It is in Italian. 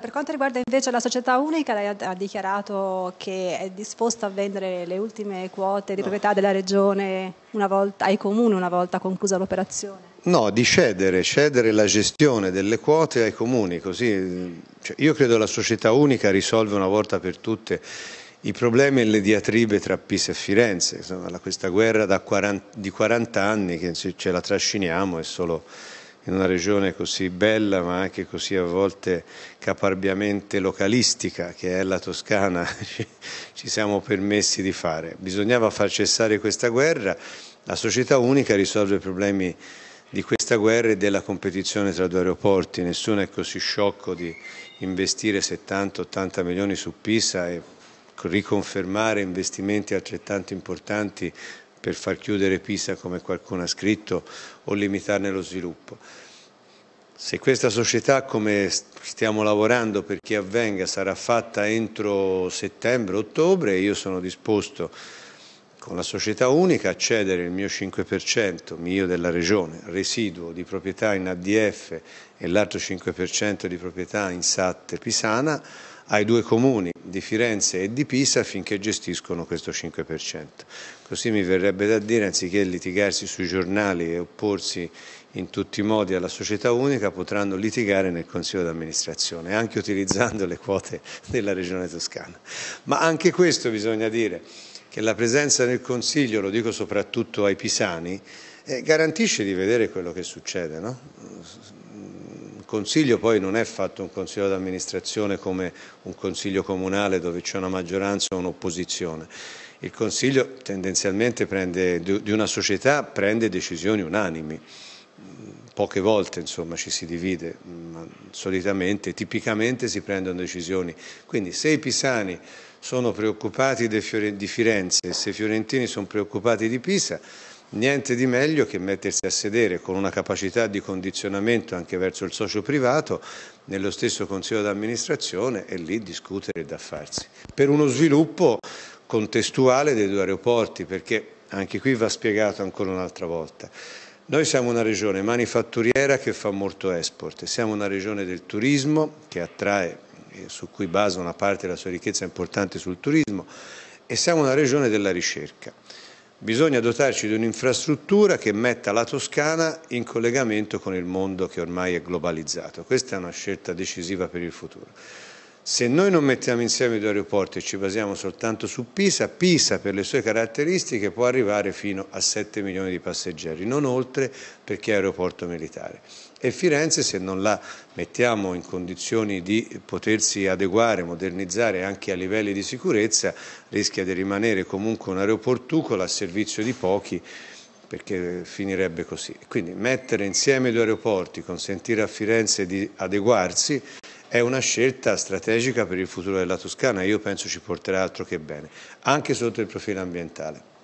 Per quanto riguarda invece la società unica, lei ha dichiarato che è disposta a vendere le ultime quote di no. proprietà della regione volta, ai comuni una volta conclusa l'operazione. No, di cedere, cedere la gestione delle quote ai comuni. Così, cioè, io credo la società unica risolve una volta per tutte i problemi e le diatribe tra Pisa e Firenze, insomma, questa guerra 40, di 40 anni che ce la trasciniamo è solo in una regione così bella ma anche così a volte caparbiamente localistica che è la Toscana ci siamo permessi di fare. Bisognava far cessare questa guerra, la società unica risolve i problemi di questa guerra e della competizione tra due aeroporti, nessuno è così sciocco di investire 70-80 milioni su Pisa e riconfermare investimenti altrettanto importanti per far chiudere Pisa come qualcuno ha scritto o limitarne lo sviluppo. Se questa società, come stiamo lavorando per chi avvenga, sarà fatta entro settembre-ottobre, io sono disposto con la società unica a cedere il mio 5%, mio della Regione, residuo di proprietà in ADF e l'altro 5% di proprietà in SAT pisana, ai due comuni di Firenze e di Pisa affinché gestiscono questo 5%. Così mi verrebbe da dire, anziché litigarsi sui giornali e opporsi in tutti i modi alla società unica, potranno litigare nel Consiglio d'amministrazione, anche utilizzando le quote della Regione Toscana. Ma anche questo bisogna dire, che la presenza nel Consiglio, lo dico soprattutto ai pisani, eh, garantisce di vedere quello che succede. No? Consiglio poi non è fatto un Consiglio d'amministrazione come un Consiglio comunale dove c'è una maggioranza o un'opposizione. Il Consiglio tendenzialmente prende, di una società prende decisioni unanimi poche volte insomma, ci si divide, ma solitamente, tipicamente si prendono decisioni. Quindi se i pisani sono preoccupati di Firenze e se i fiorentini sono preoccupati di Pisa, Niente di meglio che mettersi a sedere con una capacità di condizionamento anche verso il socio privato nello stesso consiglio d'amministrazione e lì discutere da farsi. Per uno sviluppo contestuale dei due aeroporti, perché anche qui va spiegato ancora un'altra volta. Noi siamo una regione manifatturiera che fa molto export, siamo una regione del turismo che attrae, su cui basa una parte della sua ricchezza importante sul turismo e siamo una regione della ricerca. Bisogna dotarci di un'infrastruttura che metta la Toscana in collegamento con il mondo che ormai è globalizzato. Questa è una scelta decisiva per il futuro. Se noi non mettiamo insieme due aeroporti e ci basiamo soltanto su Pisa, Pisa per le sue caratteristiche può arrivare fino a 7 milioni di passeggeri, non oltre perché è aeroporto militare. E Firenze se non la mettiamo in condizioni di potersi adeguare, modernizzare anche a livelli di sicurezza, rischia di rimanere comunque un aeroportucolo a servizio di pochi perché finirebbe così. Quindi mettere insieme due aeroporti, consentire a Firenze di adeguarsi è una scelta strategica per il futuro della Toscana, io penso ci porterà altro che bene, anche sotto il profilo ambientale.